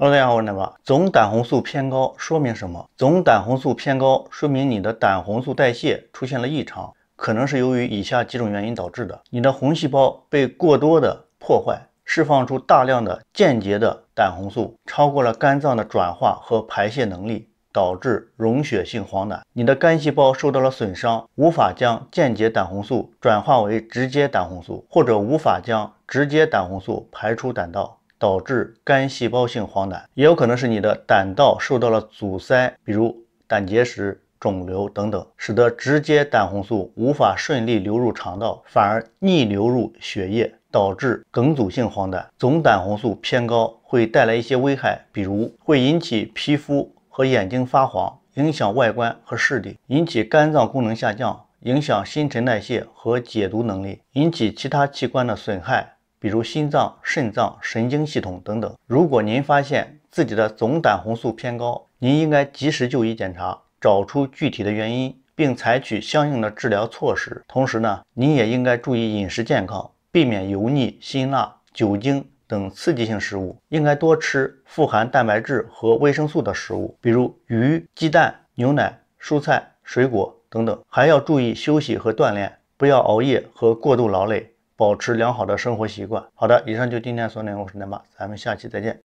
大家好，我是奶爸。总胆红素偏高说明什么？总胆红素偏高说明你的胆红素代谢出现了异常，可能是由于以下几种原因导致的：你的红细胞被过多的破坏，释放出大量的间接的胆红素，超过了肝脏的转化和排泄能力，导致溶血性黄疸；你的肝细胞受到了损伤，无法将间接胆红素转化为直接胆红素，或者无法将直接胆红素排出胆道。导致肝细胞性黄疸，也有可能是你的胆道受到了阻塞，比如胆结石、肿瘤等等，使得直接胆红素无法顺利流入肠道，反而逆流入血液，导致梗阻性黄疸。总胆红素偏高会带来一些危害，比如会引起皮肤和眼睛发黄，影响外观和视力，引起肝脏功能下降，影响新陈代谢和解毒能力，引起其他器官的损害。比如心脏、肾脏、神经系统等等。如果您发现自己的总胆红素偏高，您应该及时就医检查，找出具体的原因，并采取相应的治疗措施。同时呢，您也应该注意饮食健康，避免油腻、辛辣、酒精等刺激性食物，应该多吃富含蛋白质和维生素的食物，比如鱼、鸡蛋、牛奶、蔬菜、水果等等。还要注意休息和锻炼，不要熬夜和过度劳累。保持良好的生活习惯。好的，以上就今天所有内容，我是南妈，咱们下期再见。